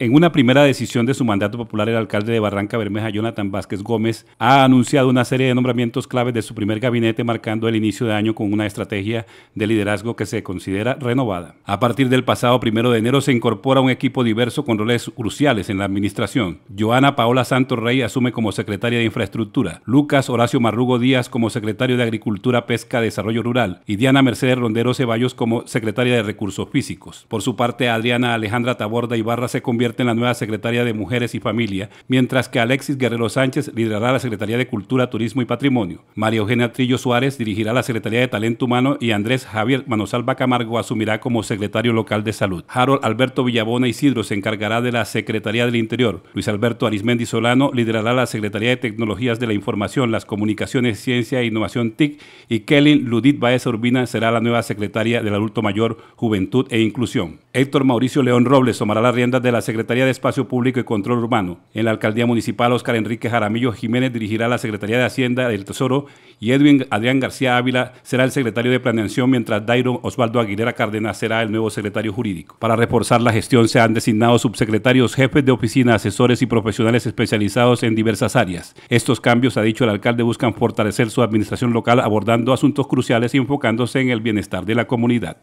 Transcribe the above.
En una primera decisión de su mandato popular, el alcalde de Barranca Bermeja, Jonathan Vázquez Gómez, ha anunciado una serie de nombramientos claves de su primer gabinete, marcando el inicio de año con una estrategia de liderazgo que se considera renovada. A partir del pasado primero de enero se incorpora un equipo diverso con roles cruciales en la administración. Joana Paola Santos Rey asume como secretaria de Infraestructura, Lucas Horacio Marrugo Díaz como secretario de Agricultura, Pesca, y Desarrollo Rural y Diana Mercedes Rondero Ceballos como secretaria de Recursos Físicos. Por su parte, Adriana Alejandra Taborda Ibarra se convierte en la nueva secretaria de Mujeres y Familia, mientras que Alexis Guerrero Sánchez liderará la Secretaría de Cultura, Turismo y Patrimonio. María Eugenia Trillo Suárez dirigirá la Secretaría de Talento Humano y Andrés Javier Manosalva Camargo asumirá como secretario local de Salud. Harold Alberto Villabona Isidro se encargará de la Secretaría del Interior. Luis Alberto Arismendi Solano liderará la Secretaría de Tecnologías de la Información, las Comunicaciones, Ciencia e Innovación TIC y Kelly Ludit Baez Urbina será la nueva secretaria del Adulto Mayor, Juventud e Inclusión. Héctor Mauricio León Robles tomará las riendas de la Secretaría Secretaría de Espacio Público y Control Urbano. En la Alcaldía Municipal, Óscar Enrique Jaramillo Jiménez dirigirá la Secretaría de Hacienda del Tesoro y Edwin Adrián García Ávila será el secretario de Planeación, mientras Dairon Osvaldo Aguilera Cárdenas será el nuevo secretario jurídico. Para reforzar la gestión se han designado subsecretarios, jefes de oficina, asesores y profesionales especializados en diversas áreas. Estos cambios, ha dicho el alcalde, buscan fortalecer su administración local abordando asuntos cruciales y enfocándose en el bienestar de la comunidad.